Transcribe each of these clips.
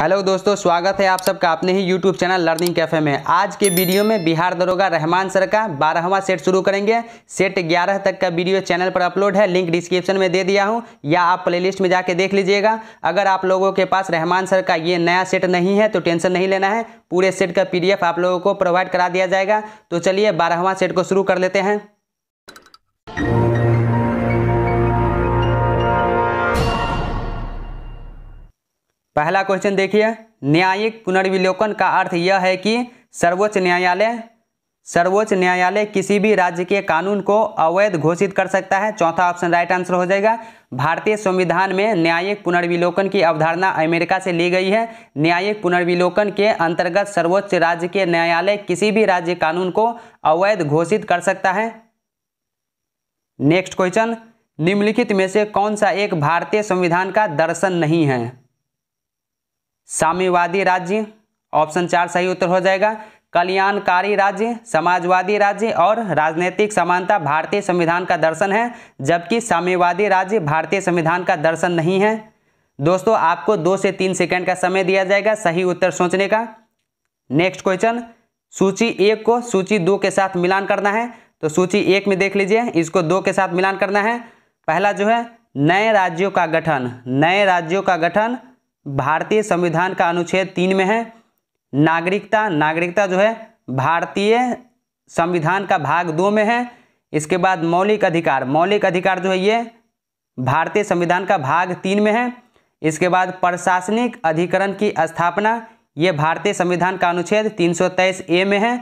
hello दोस्तों स्वागत है आप सबका अपने ही यूट्यूब चैनल लर्निंग कैफे में आज के वीडियो में बिहार दरोगा रहमान सर का बारहवा सेट शुरू करेंगे सेट ग्यारह तक का वीडियो चैनल पर अपलोड है लिंक डिस्क्रिप्शन में दे दिया हूं या आप प्लेलिस्ट में जाके देख लीजिएगा अगर आप लोगों के पास रहमान सर का ये नया सेट नहीं है तो टेंशन नहीं लेना है पूरे सेट का पी आप लोगों को प्रोवाइड करा दिया जाएगा तो चलिए बारहवा सेट को शुरू कर लेते हैं पहला क्वेश्चन देखिए न्यायिक पुनर्विलोकन का अर्थ यह है कि सर्वोच्च न्यायालय सर्वोच्च न्यायालय किसी भी राज्य के कानून को अवैध घोषित कर सकता है चौथा ऑप्शन राइट आंसर हो जाएगा भारतीय संविधान में न्यायिक पुनर्विलोकन की अवधारणा अमेरिका से ली गई है न्यायिक पुनर्विलोकन के अंतर्गत सर्वोच्च राज्य के न्यायालय किसी भी राज्य कानून को अवैध घोषित कर सकता है नेक्स्ट क्वेश्चन निम्नलिखित में से कौन सा एक भारतीय संविधान का दर्शन नहीं है साम्यवादी राज्य ऑप्शन चार सही उत्तर हो जाएगा कल्याणकारी राज्य समाजवादी राज्य और राजनीतिक समानता भारतीय संविधान का दर्शन है जबकि साम्यवादी राज्य भारतीय संविधान का दर्शन नहीं है दोस्तों आपको दो से तीन सेकंड का समय दिया जाएगा सही उत्तर सोचने का नेक्स्ट क्वेश्चन सूची एक को सूची दो के साथ मिलान करना है तो सूची एक में देख लीजिए इसको दो के साथ मिलान करना है पहला जो है नए राज्यों का गठन नए राज्यों का गठन भारतीय संविधान का अनुच्छेद तीन में है नागरिकता नागरिकता जो है भारतीय संविधान का भाग दो में है इसके बाद मौलिक अधिकार मौलिक अधिकार जो है ये भारतीय संविधान का भाग तीन में है इसके बाद प्रशासनिक अधिकरण की स्थापना ये भारतीय संविधान का अनुच्छेद तीन ए में है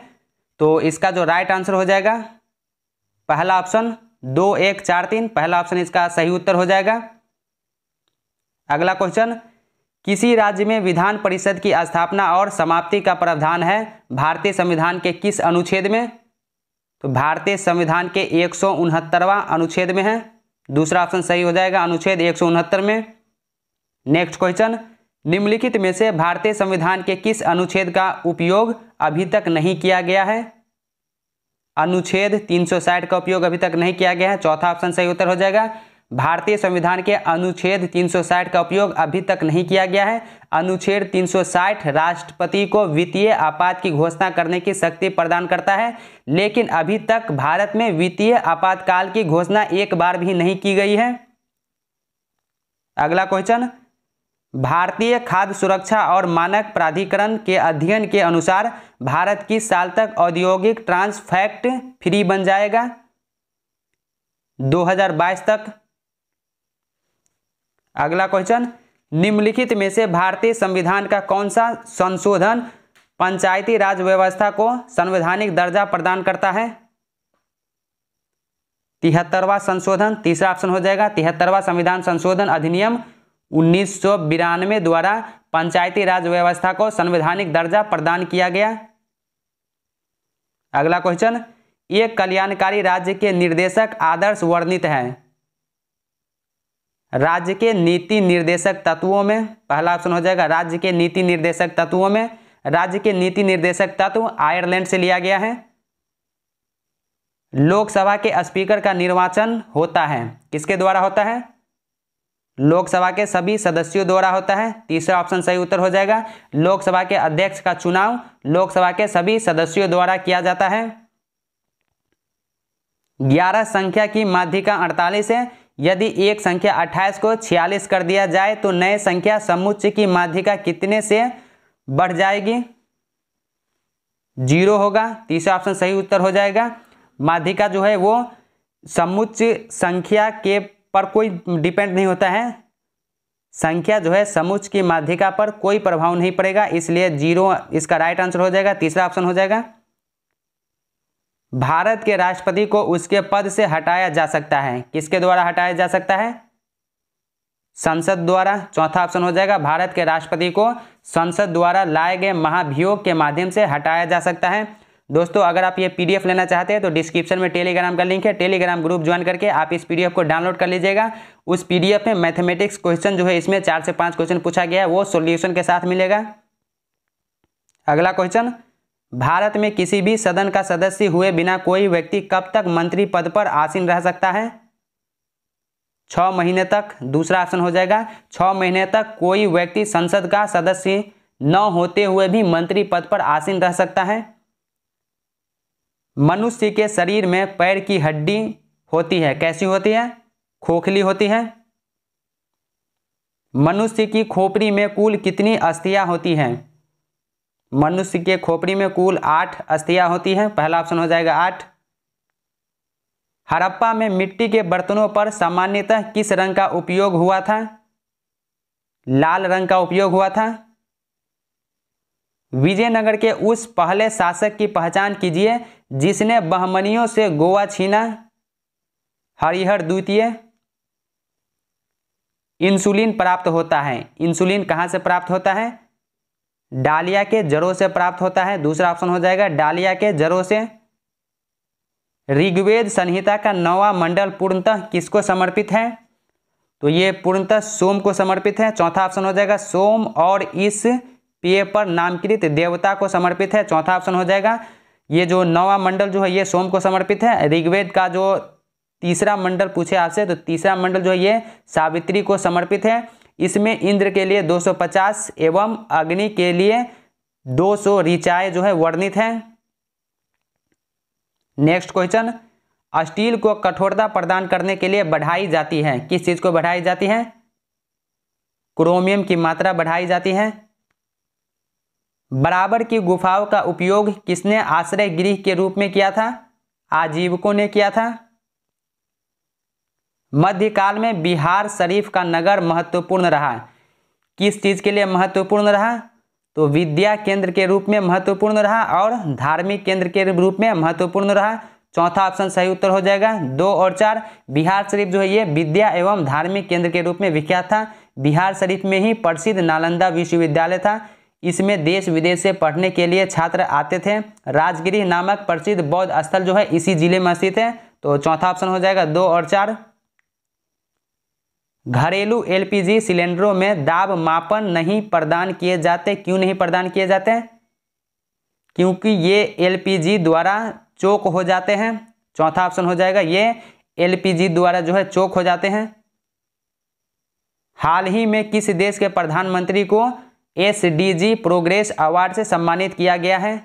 तो इसका जो राइट आंसर हो जाएगा पहला ऑप्शन दो एक चार तीन पहला ऑप्शन इसका सही उत्तर हो जाएगा अगला क्वेश्चन किसी राज्य में विधान परिषद की स्थापना और समाप्ति का प्रावधान है भारतीय संविधान के किस अनुच्छेद में तो भारतीय संविधान के एक अनुच्छेद में है दूसरा ऑप्शन सही हो जाएगा अनुच्छेद एक में नेक्स्ट क्वेश्चन निम्नलिखित में से भारतीय संविधान के किस अनुच्छेद का उपयोग अभी तक नहीं किया गया है अनुच्छेद 360 का उपयोग अभी तक नहीं किया गया है चौथा ऑप्शन सही उत्तर हो जाएगा भारतीय संविधान के अनुच्छेद 360 का उपयोग अभी तक नहीं किया गया है अनुच्छेद 360 राष्ट्रपति को वित्तीय आपात की घोषणा करने की शक्ति प्रदान करता है लेकिन अभी तक भारत में वित्तीय आपातकाल की घोषणा एक बार भी नहीं की गई है अगला क्वेश्चन भारतीय खाद्य सुरक्षा और मानक प्राधिकरण के अध्ययन के अनुसार भारत किस साल तक औद्योगिक ट्रांसफैक्ट फ्री बन जाएगा 2022 तक अगला क्वेश्चन निम्नलिखित में से भारतीय संविधान का कौन सा संशोधन पंचायती राज व्यवस्था को संवैधानिक दर्जा प्रदान करता है तिहत्तरवा संशोधन तीसरा ऑप्शन हो जाएगा तिहत्तरवा संविधान संशोधन अधिनियम उन्नीस द्वारा पंचायती राज व्यवस्था को संवैधानिक दर्जा प्रदान किया गया अगला क्वेश्चन एक कल्याणकारी राज्य के निर्देशक आदर्श वर्णित है राज्य के नीति निर्देशक तत्वों में पहला ऑप्शन हो जाएगा राज्य के नीति निर्देशक तत्वों में राज्य के नीति निर्देशक तत्व आयरलैंड से लिया गया है लोकसभा के स्पीकर का निर्वाचन होता है किसके द्वारा होता है लोकसभा के सभी सदस्यों द्वारा होता है तीसरा ऑप्शन सही उत्तर हो जाएगा लोकसभा के अध्यक्ष का चुनाव लोकसभा के सभी सदस्यों द्वारा किया जाता है ग्यारह संख्या की माध्यिका अड़तालीस है यदि एक संख्या 28 को 46 कर दिया जाए तो नए संख्या समुच्चय की माध्यिका कितने से बढ़ जाएगी जीरो होगा तीसरा ऑप्शन सही उत्तर हो जाएगा माध्यिका जो है वो समुच्च संख्या के पर कोई डिपेंड नहीं होता है संख्या जो है समुच्च की माध्यिका पर कोई प्रभाव नहीं पड़ेगा इसलिए जीरो इसका राइट आंसर हो जाएगा तीसरा ऑप्शन हो जाएगा भारत के राष्ट्रपति को उसके पद से हटाया जा सकता है किसके द्वारा हटाया जा सकता है संसद द्वारा चौथा ऑप्शन हो जाएगा भारत के राष्ट्रपति को संसद द्वारा लाए गए महाभियोग के माध्यम से हटाया जा सकता है दोस्तों अगर आप ये पीडीएफ लेना चाहते हैं तो डिस्क्रिप्शन में टेलीग्राम का लिंक है टेलीग्राम ग्रुप ज्वाइन करके आप इस पीडीएफ को डाउनलोड कर लीजिएगा उस पीडीएफ में मैथमेटिक्स क्वेश्चन जो है इसमें चार से पांच क्वेश्चन पूछा गया है वो सोल्यूशन के साथ मिलेगा अगला क्वेश्चन भारत में किसी भी सदन का सदस्य हुए बिना कोई व्यक्ति कब तक मंत्री पद पर आसीन रह सकता है छ महीने तक दूसरा आसन हो जाएगा छ महीने तक कोई व्यक्ति संसद का सदस्य न होते हुए भी मंत्री पद पर आसीन रह सकता है मनुष्य के शरीर में पैर की हड्डी होती है कैसी होती है खोखली होती है मनुष्य की खोपड़ी में कुल कितनी अस्थियां होती हैं मनुष्य के खोपड़ी में कुल आठ अस्थियां होती हैं पहला ऑप्शन हो जाएगा आठ हड़प्पा में मिट्टी के बर्तनों पर सामान्यतः किस रंग का उपयोग हुआ था लाल रंग का उपयोग हुआ था विजयनगर के उस पहले शासक की पहचान कीजिए जिसने बहमनियों से गोवा छीना हरिहर द्वितीय इंसुलिन प्राप्त होता है इंसुलिन कहाँ से प्राप्त होता है डालिया के जड़ों से प्राप्त होता है दूसरा ऑप्शन हो जाएगा डालिया के जड़ों से ऋग्वेद संहिता का नवा मंडल पूर्णतः किसको समर्पित है तो ये पूर्णतः सोम को समर्पित है चौथा ऑप्शन हो जाएगा सोम और इस पेय पर नामकृत देवता को समर्पित है चौथा ऑप्शन हो जाएगा ये जो नवा मंडल जो है ये सोम को समर्पित है ऋग्वेद का जो तीसरा मंडल पूछे आपसे तो तीसरा मंडल जो है ये सावित्री को समर्पित है इसमें इंद्र के लिए 250 एवं अग्नि के लिए 200 ऋचाएँ जो है वर्णित है नेक्स्ट क्वेश्चन स्टील को कठोरता प्रदान करने के लिए बढ़ाई जाती है किस चीज़ को बढ़ाई जाती है क्रोमियम की मात्रा बढ़ाई जाती है बराबर की गुफाओं का उपयोग किसने आश्रय गृह के रूप में किया था आजीवकों ने किया था मध्यकाल में बिहार शरीफ का नगर महत्वपूर्ण रहा किस चीज़ के लिए महत्वपूर्ण रहा तो विद्या केंद्र के रूप में महत्वपूर्ण रहा और धार्मिक केंद्र के रूप में महत्वपूर्ण रहा चौथा ऑप्शन सही उत्तर हो जाएगा दो और चार बिहार शरीफ जो है ये विद्या एवं धार्मिक केंद्र के रूप में विख्यात था बिहार शरीफ में ही प्रसिद्ध नालंदा विश्वविद्यालय था इसमें देश विदेश से पढ़ने के लिए छात्र आते थे राजगिरी नामक प्रसिद्ध बौद्ध स्थल जो है इसी जिले में स्थित है तो चौथा ऑप्शन हो जाएगा दो और चार घरेलू एलपीजी सिलेंडरों में दाब मापन नहीं प्रदान किए जाते क्यों नहीं प्रदान किए जाते क्योंकि ये एलपीजी द्वारा चोक हो जाते हैं चौथा ऑप्शन हो जाएगा ये एलपीजी द्वारा जो है चोक हो जाते हैं हाल ही में किस देश के प्रधानमंत्री को एसडीजी प्रोग्रेस अवार्ड से सम्मानित किया गया है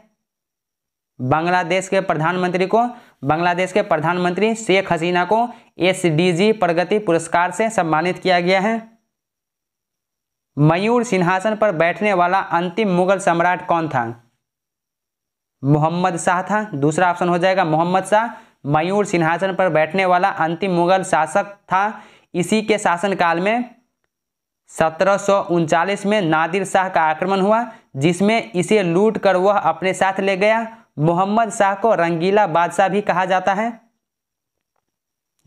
बांग्लादेश के प्रधानमंत्री को बांग्लादेश के प्रधानमंत्री शेख हसीना को एसडीजी प्रगति पुरस्कार से सम्मानित किया गया है मयूर सिंहासन पर बैठने वाला अंतिम मुगल सम्राट कौन था मोहम्मद शाह था दूसरा ऑप्शन हो जाएगा मोहम्मद शाह मयूर सिंहासन पर बैठने वाला अंतिम मुगल शासक था इसी के शासनकाल में सत्रह में नादिर शाह का आक्रमण हुआ जिसमें इसे लूट कर वह अपने साथ ले गया मोहम्मद शाह को रंगीला बादशाह भी कहा जाता है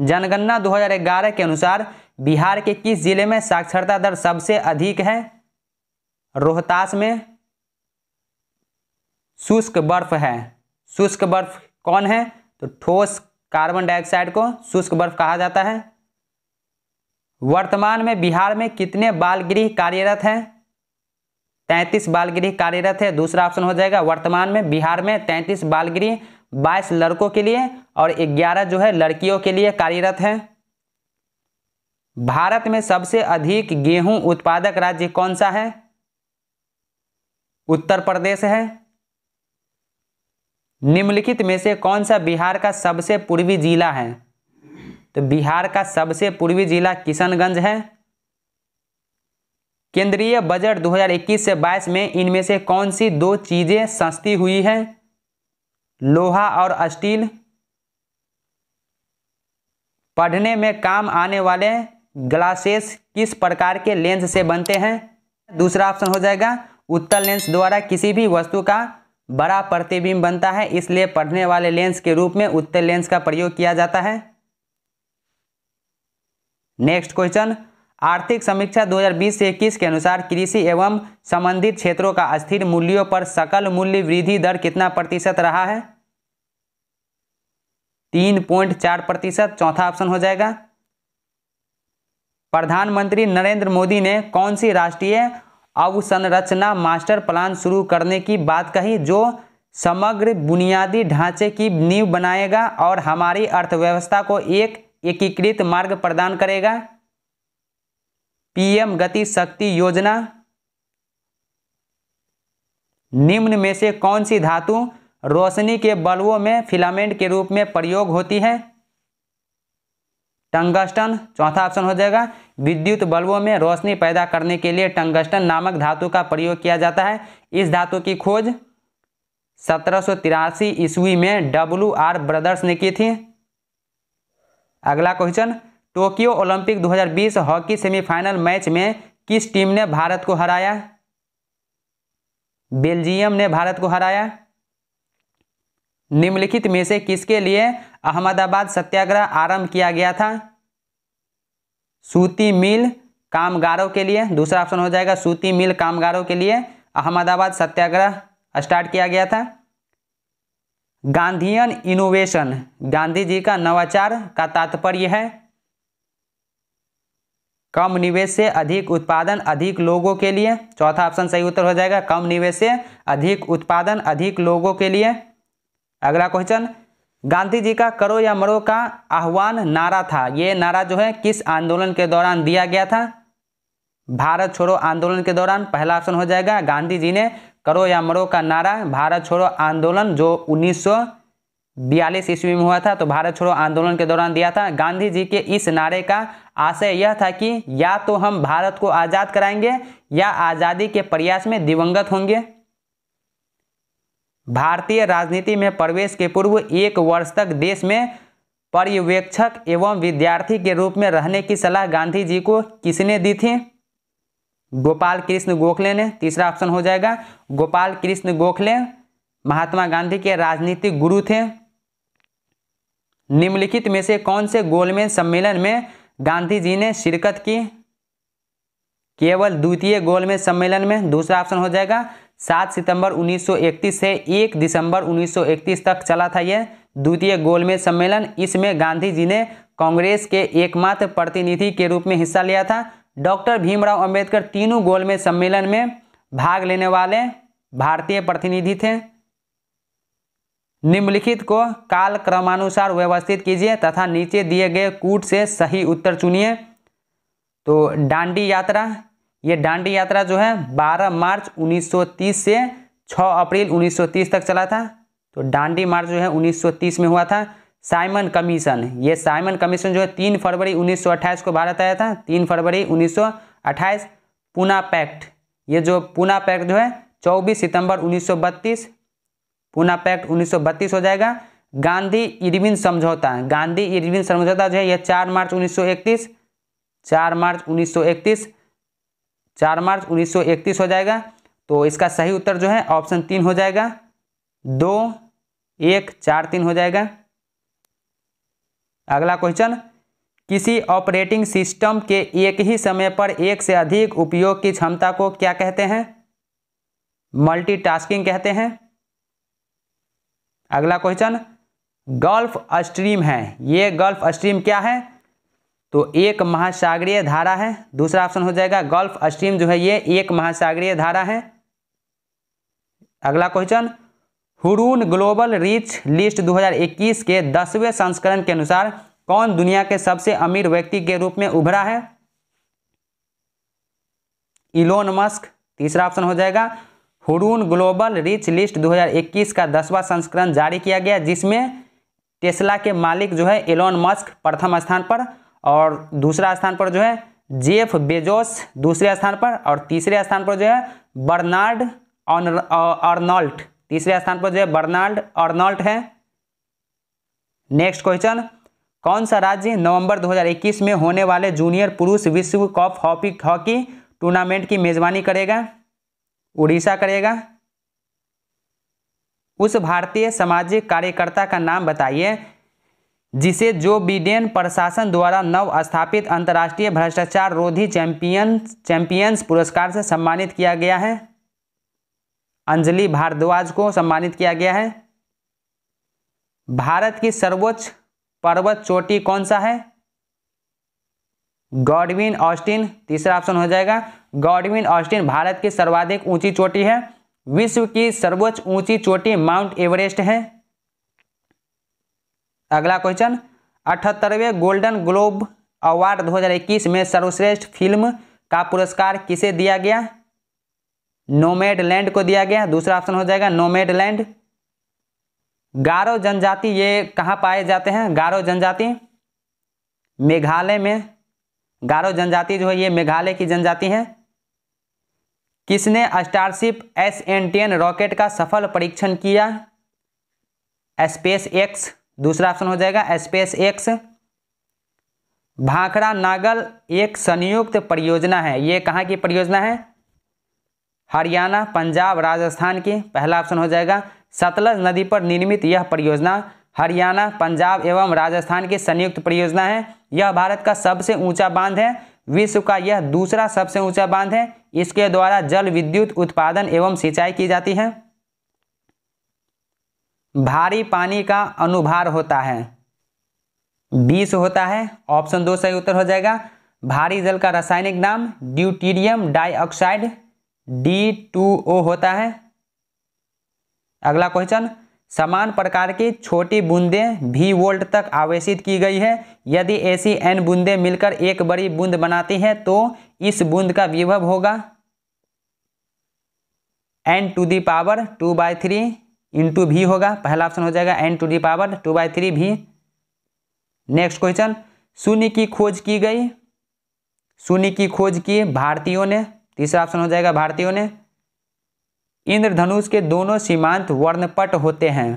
जनगणना 2011 के अनुसार बिहार के किस जिले में साक्षरता दर सबसे अधिक है रोहतास में शुष्क बर्फ है शुष्क बर्फ कौन है तो ठोस कार्बन डाइऑक्साइड को शुष्क बर्फ कहा जाता है वर्तमान में बिहार में कितने बाल गृह कार्यरत हैं तैंतीस बाल गृह कार्यरत है दूसरा ऑप्शन हो जाएगा वर्तमान में बिहार में तैंतीस बाल गृह बाईस लड़कों के लिए और ग्यारह जो है लड़कियों के लिए कार्यरत है भारत में सबसे अधिक गेहूं उत्पादक राज्य कौन सा है उत्तर प्रदेश है निम्नलिखित में से कौन सा बिहार का सबसे पूर्वी जिला है तो बिहार का सबसे पूर्वी जिला किशनगंज है केंद्रीय बजट 2021 से 22 में इनमें से कौन सी दो चीज़ें सस्ती हुई है लोहा और स्टील पढ़ने में काम आने वाले ग्लासेस किस प्रकार के लेंस से बनते हैं दूसरा ऑप्शन हो जाएगा उत्तल लेंस द्वारा किसी भी वस्तु का बड़ा प्रतिबिंब बनता है इसलिए पढ़ने वाले लेंस के रूप में उत्तल लेंस का प्रयोग किया जाता है नेक्स्ट क्वेश्चन आर्थिक समीक्षा 2020 से इक्कीस के अनुसार कृषि एवं संबंधित क्षेत्रों का स्थिर मूल्यों पर सकल मूल्य वृद्धि दर कितना प्रतिशत रहा है तीन पॉइंट चार प्रतिशत चौथा ऑप्शन हो जाएगा प्रधानमंत्री नरेंद्र मोदी ने कौन सी राष्ट्रीय अवसंरचना मास्टर प्लान शुरू करने की बात कही जो समग्र बुनियादी ढांचे की नींव बनाएगा और हमारी अर्थव्यवस्था को एक एकीकृत मार्ग प्रदान करेगा पीएम गति शक्ति योजना निम्न में से कौन सी धातु रोशनी के बल्बों में फिलामेंट के रूप में प्रयोग होती है टंगस्टन चौथा ऑप्शन हो जाएगा विद्युत बल्बों में रोशनी पैदा करने के लिए टंगस्टन नामक धातु का प्रयोग किया जाता है इस धातु की खोज सत्रह ईस्वी में डब्ल्यू आर ब्रदर्स ने की थी अगला question Tokyo Olympic 2020 hockey semifinal match में किस टीम ने भारत को हराया बेल्जियम ने भारत को हराया निम्नलिखित में से किसके लिए अहमदाबाद सत्याग्रह आरंभ किया गया था सूती मिल कामगारों के लिए दूसरा ऑप्शन हो जाएगा सूती मिल कामगारों के लिए अहमदाबाद सत्याग्रह स्टार्ट किया गया था गांधीयन इनोवेशन गांधी जी का नवाचार का तात्पर्य है कम निवेश से अधिक उत्पादन अधिक लोगों के लिए चौथा ऑप्शन सही उत्तर हो जाएगा कम निवेश से अधिक उत्पादन अधिक लोगों के लिए अगला क्वेश्चन गांधी जी का करो या मरो का आह्वान नारा था ये नारा जो है किस आंदोलन के दौरान दिया गया था भारत छोड़ो आंदोलन के दौरान पहला ऑप्शन हो जाएगा गांधी जी ने करो या मरो का नारा भारत छोड़ो आंदोलन जो उन्नीस बयालीस ईस्वी में हुआ था तो भारत छोड़ो आंदोलन के दौरान दिया था गांधी जी के इस नारे का आशय यह था कि या तो हम भारत को आज़ाद कराएंगे या आज़ादी के प्रयास में दिवंगत होंगे भारतीय राजनीति में प्रवेश के पूर्व एक वर्ष तक देश में पर्यवेक्षक एवं विद्यार्थी के रूप में रहने की सलाह गांधी जी को किसने दी थी गोपाल कृष्ण गोखले ने तीसरा ऑप्शन हो जाएगा गोपाल कृष्ण गोखले महात्मा गांधी के राजनीतिक गुरु थे निम्नलिखित में से कौन से गोलमेज सम्मेलन में गांधी जी ने शिरकत की केवल द्वितीय गोलमेज सम्मेलन में दूसरा ऑप्शन हो जाएगा सात सितंबर 1931 से एक दिसंबर 1931 तक चला था यह द्वितीय गोलमेज सम्मेलन इसमें गांधी जी ने कांग्रेस के एकमात्र प्रतिनिधि के रूप में हिस्सा लिया था डॉक्टर भीमराव अंबेडकर तीनों गोलमेज सम्मेलन में भाग लेने वाले भारतीय प्रतिनिधि थे निम्नलिखित को काल क्रमानुसार व्यवस्थित कीजिए तथा नीचे दिए गए कूट से सही उत्तर चुनिए तो डांडी यात्रा ये डांडी यात्रा जो है 12 मार्च 1930 से 6 अप्रैल 1930 तक चला था तो डांडी मार्च जो है 1930 में हुआ था साइमन कमीशन ये साइमन कमीशन जो है तीन फरवरी 1928 को भारत आया था तीन फरवरी 1928 पुना पैक्ट ये जो पुना पैक्ट जो है 24 सितंबर 1932 पूना पैक्ट उन्नीस हो जाएगा गांधी इरविन समझौता गांधी इरविन समझौता जो है यह चार मार्च 1931 चार मार्च 1931 चार मार्च 1931 हो जाएगा तो इसका सही उत्तर जो है ऑप्शन तीन हो जाएगा दो एक चार तीन हो जाएगा अगला क्वेश्चन किसी ऑपरेटिंग सिस्टम के एक ही समय पर एक से अधिक उपयोग की क्षमता को क्या कहते हैं मल्टीटास्किंग कहते हैं अगला क्वेश्चन गल्फ स्ट्रीम है ये गल्फ स्ट्रीम क्या है तो एक महासागरीय धारा है दूसरा ऑप्शन हो जाएगा गल्फ स्ट्रीम जो है ये एक महासागरीय धारा है अगला question Hurun Global Rich List 2021 के दसवें संस्करण के अनुसार कौन दुनिया के सबसे अमीर व्यक्ति के रूप में उभरा है इलोन मस्क तीसरा ऑप्शन हो जाएगा हुरून ग्लोबल रिच लिस्ट 2021 का दसवां संस्करण जारी किया गया जिसमें टेस्ला के मालिक जो है एलोन मस्क प्रथम स्थान पर और दूसरा स्थान पर जो है जेफ बेजोस दूसरे स्थान पर और तीसरे स्थान पर जो है बर्नार्ड अर्नॉल्ट तीसरे स्थान पर जो है बर्नार्ड अर्नॉल्ट है नेक्स्ट क्वेश्चन कौन सा राज्य नवंबर 2021 में होने वाले जूनियर पुरुष विश्व कप हॉकी हॉकी टूर्नामेंट की मेजबानी करेगा उड़ीसा करेगा उस भारतीय सामाजिक कार्यकर्ता का नाम बताइए जिसे जो बिडेन प्रशासन द्वारा नव स्थापित अंतर्राष्ट्रीय भ्रष्टाचार रोधी चैंपियन चैंपियंस पुरस्कार से सम्मानित किया गया है अंजलि भारद्वाज को सम्मानित किया गया है भारत की सर्वोच्च पर्वत चोटी कौन सा है गॉडविन ऑस्टिन तीसरा ऑप्शन हो जाएगा गॉडविन ऑस्टिन भारत की सर्वाधिक ऊंची चोटी है विश्व की सर्वोच्च ऊंची चोटी माउंट एवरेस्ट है अगला क्वेश्चन अठहत्तरवे गोल्डन ग्लोब अवार्ड 2021 में सर्वश्रेष्ठ फिल्म का पुरस्कार किसे दिया गया नोमेड लैंड को दिया गया दूसरा ऑप्शन हो जाएगा नोमेड लैंड गारो जनजाति ये कहाँ पाए जाते हैं गारो जनजाति मेघालय में गारो जनजाति जो है ये मेघालय की जनजाति है किसने Starship S N ten rocket का सफल परीक्षण किया स्पेस एक्स दूसरा ऑप्शन हो जाएगा स्पेस एक्स भाखड़ा नागल एक संयुक्त परियोजना है ये कहाँ की परियोजना है हरियाणा पंजाब राजस्थान की पहला ऑप्शन हो जाएगा सतलज नदी पर निर्मित यह परियोजना हरियाणा पंजाब एवं राजस्थान की संयुक्त परियोजना है यह भारत का सबसे ऊंचा बांध है विश्व का यह दूसरा सबसे ऊंचा बांध है इसके द्वारा जल विद्युत उत्पादन एवं सिंचाई की जाती है भारी पानी का अनुभार होता है बीस होता है ऑप्शन दो सही उत्तर हो जाएगा भारी जल का रासायनिक नाम deuterium dioxide D two O होता है अगला क्वेश्चन समान प्रकार की छोटी बूंदें भी वोल्ट तक आवेशित की गई है यदि ऐसी एन बूंदें मिलकर एक बड़ी बूंद बनाती हैं तो इस बूंद का विभव होगा N to the power two by three into भी होगा पहला ऑप्शन हो जाएगा N to the power two by three भी नेक्स्ट क्वेश्चन शून्य की खोज की गई शून्य की खोज की भारतीयों ने तीसरा ऑप्शन हो जाएगा भारतीयों ने इंद्रधनुष के दोनों सीमांत वर्णपट होते हैं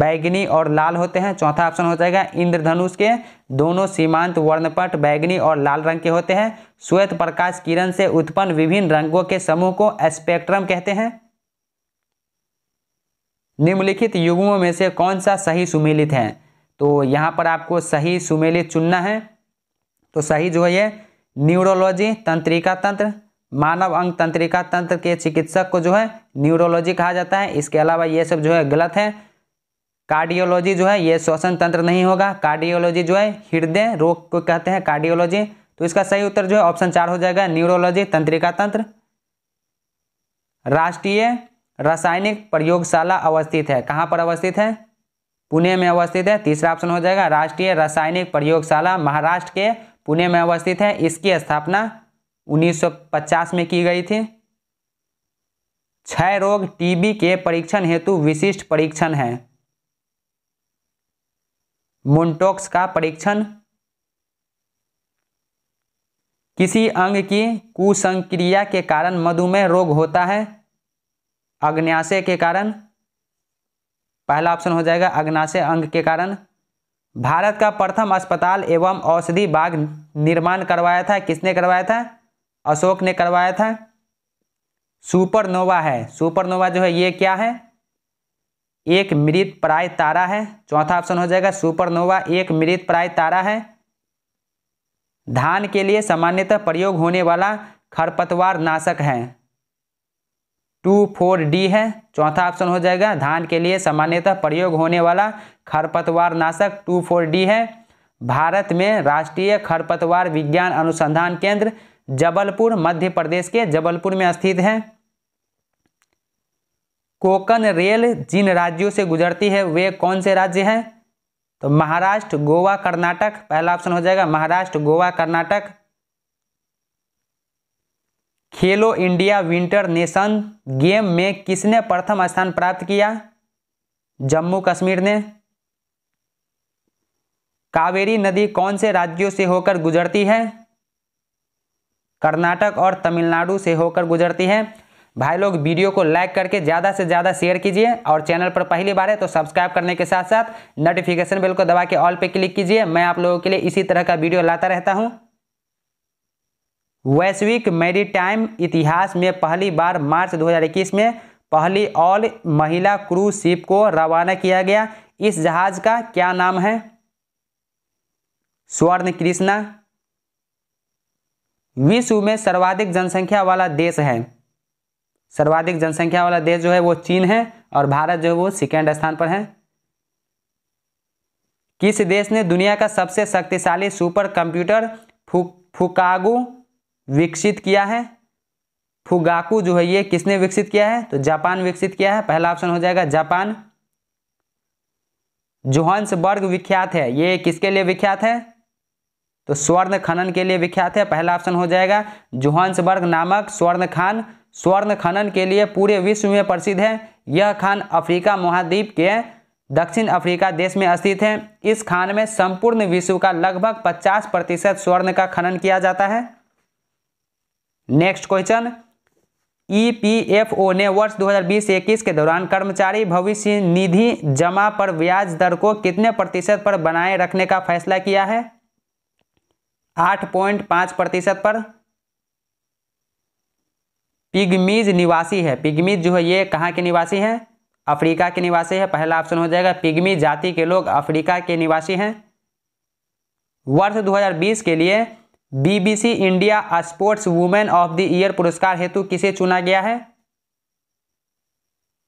बैगनी और लाल होते हैं चौथा ऑप्शन हो जाएगा इंद्रधनुष के दोनों सीमांत वर्णपट बैगनी और लाल रंग के होते हैं श्वेत प्रकाश किरण से उत्पन्न विभिन्न रंगों के समूह को स्पेक्ट्रम कहते हैं निम्नलिखित युगमों में से कौन सा सही सुमेलित है तो यहाँ पर आपको सही सुमेलित चुनना है तो सही जो है न्यूरोलॉजी तंत्रिका तंत्र मानव अंग तंत्रिका तंत्र के चिकित्सक को जो है न्यूरोलॉजी कहा जाता है इसके अलावा ये सब जो है गलत है कार्डियोलॉजी जो है ये श्वसन तंत्र नहीं होगा कार्डियोलॉजी जो है हृदय रोग को कहते हैं कार्डियोलॉजी तो इसका सही उत्तर जो है ऑप्शन चार हो जाएगा न्यूरोलॉजी तंत्रिका तंत्र राष्ट्रीय रासायनिक प्रयोगशाला अवस्थित है कहाँ पर अवस्थित है पुणे में अवस्थित है तीसरा ऑप्शन हो जाएगा राष्ट्रीय रासायनिक प्रयोगशाला महाराष्ट्र के पुणे में अवस्थित है इसकी स्थापना 1950 में की गई थी क्षय रोग टीबी के परीक्षण हेतु विशिष्ट परीक्षण है मोन्टोक्स का परीक्षण किसी अंग की कुसंक्रिया के कारण मधुमेह रोग होता है अग्न्याशय के कारण पहला ऑप्शन हो जाएगा अग्नाशय अंग के कारण भारत का प्रथम अस्पताल एवं औषधि बाग निर्माण करवाया था किसने करवाया था अशोक ने करवाया था सुपरनोवा है सुपरनोवा जो है ये क्या है एक मृत प्राय तारा है चौथा ऑप्शन हो जाएगा सुपरनोवा एक मृत प्राय तारा है धान के लिए सामान्यतः प्रयोग होने वाला खरपतवार नाशक है टू फोर डी है चौथा ऑप्शन हो जाएगा धान के लिए सामान्यतः प्रयोग होने वाला खरपतवार नाशक टू फोर डी है भारत में राष्ट्रीय खरपतवार विज्ञान अनुसंधान केंद्र जबलपुर मध्य प्रदेश के जबलपुर में स्थित है कोकन रेल जिन राज्यों से गुजरती है वे कौन से राज्य हैं तो महाराष्ट्र गोवा कर्नाटक पहला ऑप्शन हो जाएगा महाराष्ट्र गोवा कर्नाटक खेलो इंडिया विंटर नेशन गेम में किसने प्रथम स्थान प्राप्त किया जम्मू कश्मीर ने कावेरी नदी कौन से राज्यों से होकर गुजरती है कर्नाटक और तमिलनाडु से होकर गुजरती है भाई लोग वीडियो को लाइक करके ज़्यादा से ज़्यादा शेयर कीजिए और चैनल पर पहली बार है तो सब्सक्राइब करने के साथ साथ नोटिफिकेशन बिल को दबा के ऑल पे क्लिक कीजिए मैं आप लोगों के लिए इसी तरह का वीडियो लाता रहता हूँ वैश्विक मैरीटाइम इतिहास में पहली बार मार्च 2021 में पहली ऑल महिला क्रूज शिप को रवाना किया गया इस जहाज का क्या नाम है स्वर्ण कृष्णा विश्व में सर्वाधिक जनसंख्या वाला देश है सर्वाधिक जनसंख्या वाला देश जो है वो चीन है और भारत जो है वो सेकेंड स्थान पर है किस देश ने दुनिया का सबसे शक्तिशाली सुपर कंप्यूटर फु, फुकागु विकसित किया है फुगाकू जो है ये किसने विकसित किया है तो जापान विकसित किया है पहला ऑप्शन हो जाएगा जापान जोहान्सबर्ग विख्यात है ये किसके लिए विख्यात है तो स्वर्ण खनन के लिए विख्यात है पहला ऑप्शन हो जाएगा जोहान्सबर्ग नामक स्वर्ण खान स्वर्ण खनन के लिए पूरे विश्व में प्रसिद्ध है यह खान अफ्रीका महाद्वीप के दक्षिण अफ्रीका देश में स्थित है इस खान में संपूर्ण विश्व का लगभग 50 प्रतिशत स्वर्ण का खनन किया जाता है नेक्स्ट क्वेश्चन ईपीएफओ ने वर्ष 2020-21 के दौरान कर्मचारी भविष्य निधि जमा पर ब्याज दर को कितने प्रतिशत पर बनाए रखने का फैसला किया है आठ पॉइंट पांच प्रतिशत पर पिगमीज निवासी है पिगमीज जो है ये कहाँ के निवासी है अफ्रीका के निवासी है पहला ऑप्शन हो जाएगा पिगमी जाति के लोग अफ्रीका के निवासी हैं वर्ष 2020 के लिए BBC India sports women of the year पुरस्कार हेतु किसे चुना गया है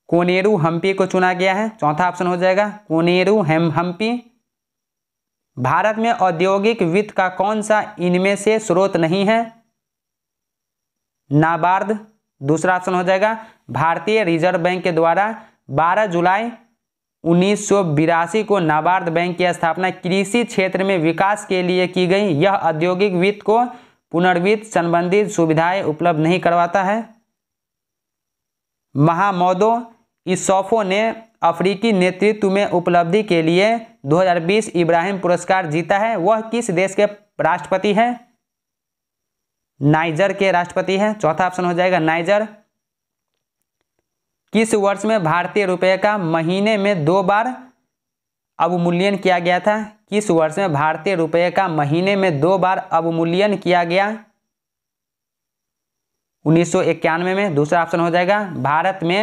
कोनेरू हम्पी को चुना गया है चौथा ऑप्शन हो जाएगा कोनेरू हेम हम्पी भारत में औद्योगिक वित्त का कौन सा इनमें से स्रोत नहीं है नाबार्द दूसरा ऑप्शन हो जाएगा भारतीय रिजर्व बैंक के द्वारा 12 जुलाई उन्नीस को नाबार्द बैंक की स्थापना कृषि क्षेत्र में विकास के लिए की गई यह औद्योगिक वित्त को पुनर्वित्त संबंधित सुविधाएं उपलब्ध नहीं करवाता है महामोदो इसोफो ने अफ्रीकी नेतृत्व में उपलब्धि के लिए 2020 इब्राहिम पुरस्कार जीता है वह किस देश के राष्ट्रपति हैं नाइजर के राष्ट्रपति हैं चौथा ऑप्शन हो जाएगा नाइजर किस वर्ष में भारतीय रुपये का महीने में दो बार अवमूल्यन किया गया था किस वर्ष में भारतीय रुपये का महीने में दो बार अवमूल्यन किया गया उन्नीस में दूसरा ऑप्शन हो जाएगा भारत में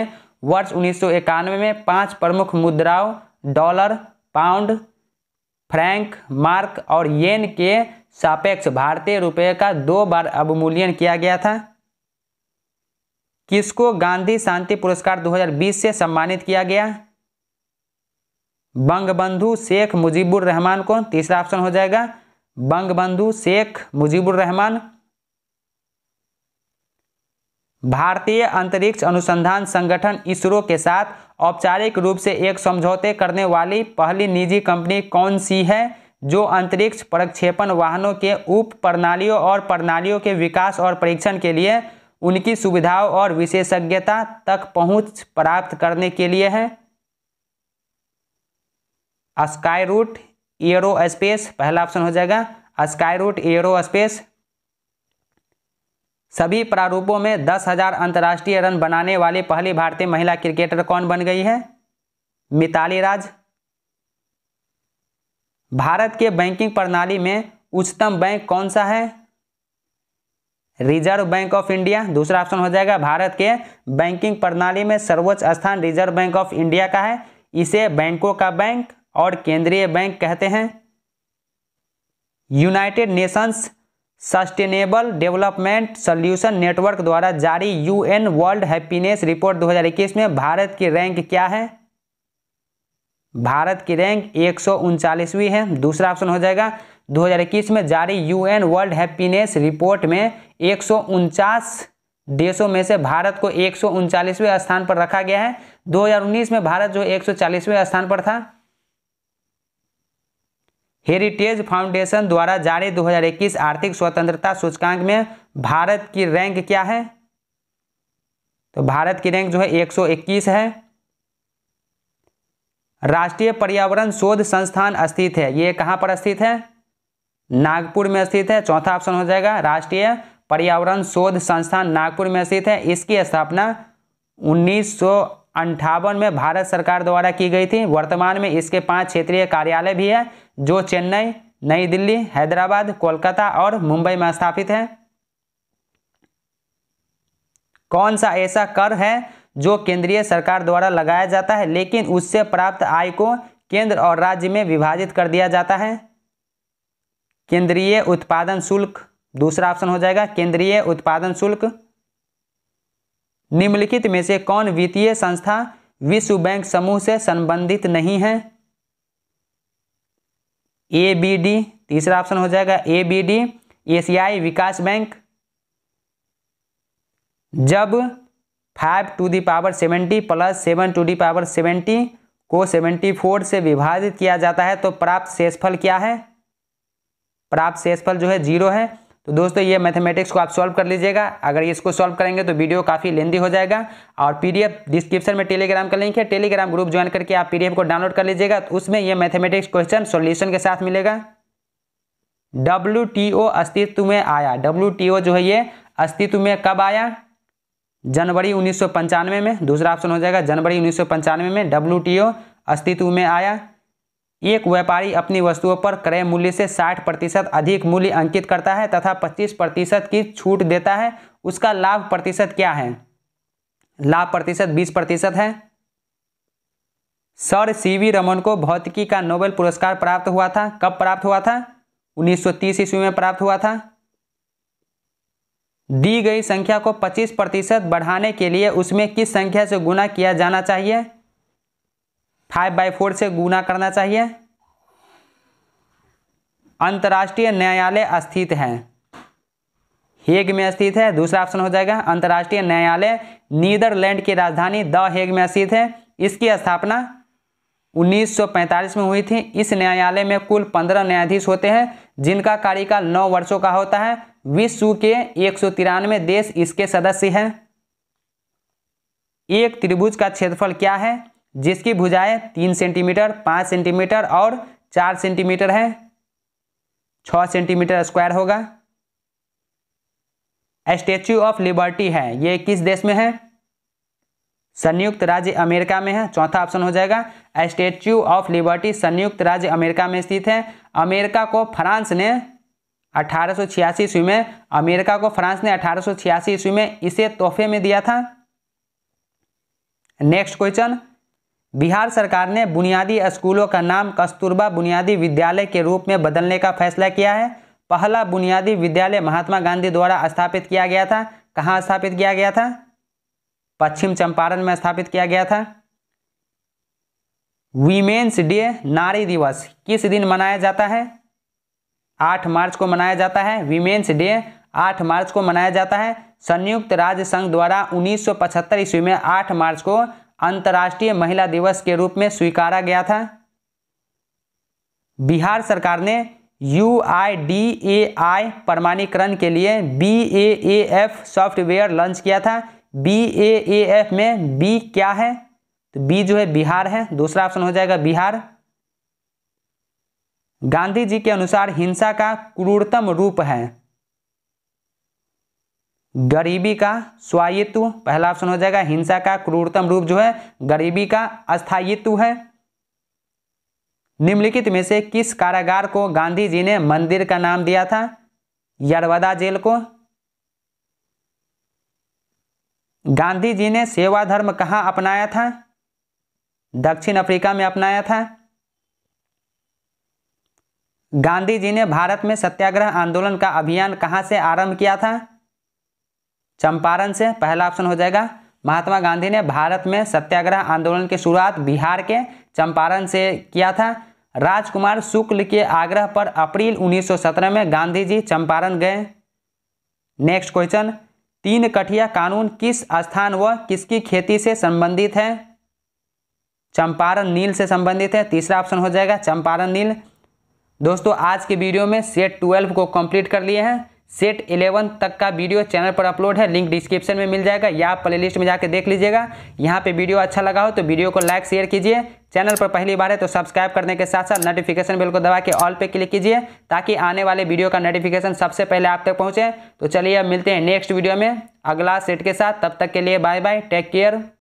वर्ष उन्नीस में पांच प्रमुख मुद्राओं डॉलर पाउंड फ्रैंक मार्क और येन के सापेक्ष भारतीय रुपये का दो बार अवमूल्यन किया गया था किसको गांधी शांति पुरस्कार 2020 से सम्मानित किया गया बंगबंधु शेख मुजीबुर रहमान को तीसरा ऑप्शन हो जाएगा बंगबंधु शेख मुजीबुर रहमान भारतीय अंतरिक्ष अनुसंधान संगठन इसरो के साथ औपचारिक रूप से एक समझौते करने वाली पहली निजी कंपनी कौन सी है जो अंतरिक्ष प्रक्षेपण वाहनों के उप प्रणालियों और प्रणालियों के विकास और परीक्षण के लिए उनकी सुविधाओं और विशेषज्ञता तक पहुंच प्राप्त करने के लिए है स्काई रूट एयरोपेस पहला ऑप्शन हो जाएगा स्काई रूट एयरोपेस सभी प्रारूपों में दस हजार अंतर्राष्ट्रीय रन बनाने वाली पहली भारतीय महिला क्रिकेटर कौन बन गई है मिताली राज भारत के बैंकिंग प्रणाली में उच्चतम बैंक कौन सा है रिजर्व बैंक ऑफ इंडिया दूसरा ऑप्शन हो जाएगा भारत के बैंकिंग प्रणाली में सर्वोच्च स्थान रिजर्व बैंक ऑफ इंडिया का है इसे बैंकों का बैंक और केंद्रीय बैंक कहते हैं United Nations Sustainable Development Solution Network द्वारा जारी यूएन वर्ल्ड हैप्पीनेस रिपोर्ट 2021 में भारत की रैंक क्या है भारत की रैंक एक है दूसरा ऑप्शन हो जाएगा 2021 में जारी यूएन वर्ल्ड हैप्पीनेस रिपोर्ट में एक देशों में से भारत को एक स्थान पर रखा गया है 2019 में भारत जो एक स्थान पर था हेरिटेज फाउंडेशन द्वारा जारी 2021 आर्थिक स्वतंत्रता सूचकांक में भारत की रैंक क्या है तो भारत की रैंक जो है 121 है राष्ट्रीय पर्यावरण शोध संस्थान स्थित है ये कहां पर स्थित है नागपुर में स्थित है चौथा ऑप्शन हो जाएगा राष्ट्रीय पर्यावरण शोध संस्थान नागपुर में स्थित है इसकी स्थापना उन्नीस में भारत सरकार द्वारा की गई थी वर्तमान में इसके पांच क्षेत्रीय कार्यालय भी है जो चेन्नई नई दिल्ली हैदराबाद कोलकाता और मुंबई में स्थापित है कौन सा ऐसा कर है जो केंद्रीय सरकार द्वारा लगाया जाता है लेकिन उससे प्राप्त आय को केंद्र और राज्य में विभाजित कर दिया जाता है केंद्रीय उत्पादन शुल्क दूसरा ऑप्शन हो जाएगा केंद्रीय उत्पादन शुल्क निम्नलिखित में से कौन वित्तीय संस्था विश्व बैंक समूह से संबंधित नहीं है ए बी डी तीसरा ऑप्शन हो जाएगा ए बी डी एशियाई विकास बैंक जब five to the power seventy plus seven to the power seventy को सेवेंटी फोर से विभाजित किया जाता है तो प्राप्त शेषफल क्या है प्राप्त शेषफल जो है जीरो है तो दोस्तों ये मैथमेटिक्स को आप सॉल्व कर लीजिएगा अगर इसको सॉल्व करेंगे तो वीडियो काफ़ी लेंदी हो जाएगा और पीडीएफ डिस्क्रिप्शन में टेलीग्राम का लिंक है टेलीग्राम ग्रुप ज्वाइन करके आप पीडीएफ को डाउनलोड कर लीजिएगा तो उसमें यह मैथमेटिक्स क्वेश्चन सोल्यूशन के साथ मिलेगा डब्ल्यू टी ओ अस्तित्व में आया डब्ल्यू टी ओ जो है ये अस्तित्व में कब आया जनवरी उन्नीस में दूसरा ऑप्शन हो जाएगा जनवरी उन्नीस में डब्ल्यू टी ओ अस्तित्व में आया एक व्यापारी अपनी वस्तुओं पर क्रय मूल्य से 60 प्रतिशत अधिक मूल्य अंकित करता है तथा 25 प्रतिशत की छूट देता है उसका लाभ प्रतिशत क्या है लाभ प्रतिशत 20 प्रतिशत है सर सीवी रमन को भौतिकी का नोबेल पुरस्कार प्राप्त हुआ था कब प्राप्त हुआ था 1930 ईस्वी में प्राप्त हुआ था दी गई संख्या को 25 प्रतिशत बढ़ाने के लिए उसमें किस संख्या से गुना किया जाना चाहिए फाइव बाई फोर से गुना करना चाहिए अंतर्राष्ट्रीय न्यायालय स्थित है हेग में स्थित है दूसरा ऑप्शन हो जाएगा अंतर्राष्ट्रीय न्यायालय नीदरलैंड की राजधानी द हेग में स्थित है इसकी स्थापना 1945 में हुई थी इस न्यायालय में कुल 15 न्यायाधीश होते हैं जिनका कार्यकाल 9 वर्षों का होता है विश्व के एक देश इसके सदस्य हैं एक त्रिभुज का क्षेत्रफल क्या है जिसकी भुजाएं तीन सेंटीमीटर पाँच सेंटीमीटर और चार सेंटीमीटर है छ सेंटीमीटर स्क्वायर होगा स्टेच्यू ऑफ लिबर्टी है ये किस देश में है संयुक्त राज्य अमेरिका में है चौथा ऑप्शन हो जाएगा स्टेच्यू ऑफ लिबर्टी संयुक्त राज्य अमेरिका में स्थित है अमेरिका को फ्रांस ने अठारह ईस्वी में अमेरिका को फ्रांस ने अठारह ईस्वी में इसे तोहफे में दिया था नेक्स्ट क्वेश्चन बिहार सरकार ने बुनियादी स्कूलों का नाम कस्तूरबा बुनियादी विद्यालय के रूप में बदलने का फैसला किया है पहला बुनियादी विद्यालय महात्मा गांधी द्वारा स्थापित किया गया था कहाँ स्थापित किया गया था पश्चिम चंपारण में स्थापित किया गया था वीमेंस डे नारी दिवस किस दिन मनाया जाता है आठ मार्च को मनाया जाता है वीमेन्स डे आठ मार्च को मनाया जाता है संयुक्त राज्य संघ द्वारा 1975 ईस्वी में 8 मार्च को अंतर्राष्ट्रीय महिला दिवस के रूप में स्वीकारा गया था बिहार सरकार ने यू आई डी ए आई प्रमाणीकरण के लिए B A A F software launch किया था बी ए ए एफ में बी क्या है तो बी जो है बिहार है दूसरा ऑप्शन हो जाएगा बिहार गांधी जी के अनुसार हिंसा का क्रूरतम रूप है गरीबी का स्वायित्व पहला ऑप्शन हो जाएगा हिंसा का क्रूरतम रूप जो है गरीबी का अस्थायित्व है निम्नलिखित में से किस कारागार को गांधी जी ने मंदिर का नाम दिया था यरवदा जेल को गांधी जी ने सेवा धर्म कहाँ अपनाया था दक्षिण अफ्रीका में अपनाया था गांधी जी ने भारत में सत्याग्रह आंदोलन का अभियान कहाँ से आरंभ किया था चंपारण से पहला ऑप्शन हो जाएगा महात्मा गांधी ने भारत में सत्याग्रह आंदोलन की शुरुआत बिहार के चंपारण से किया था राजकुमार शुक्ल के आग्रह पर अप्रैल 1917 में गांधी जी चंपारण गए नेक्स्ट क्वेश्चन तीन कठिया कानून किस स्थान व किसकी खेती से संबंधित है चंपारण नील से संबंधित है तीसरा ऑप्शन हो जाएगा चंपारण नील दोस्तों आज के वीडियो में सेट ट्वेल्व को कंप्लीट कर लिए हैं सेट 11 तक का वीडियो चैनल पर अपलोड है लिंक डिस्क्रिप्शन में मिल जाएगा या आप प्लेलिस्ट में जाकर देख लीजिएगा यहाँ पे वीडियो अच्छा लगा हो तो वीडियो को लाइक शेयर कीजिए चैनल पर पहली बार है तो सब्सक्राइब करने के साथ साथ नोटिफिकेशन बेल को दबा के ऑल पे क्लिक कीजिए ताकि आने वाले वीडियो का नोटिफिकेशन सबसे पहले आप तक पहुँचे तो चलिए अब मिलते हैं नेक्स्ट वीडियो में अगला सेट के साथ तब तक के लिए बाय बाय टेक केयर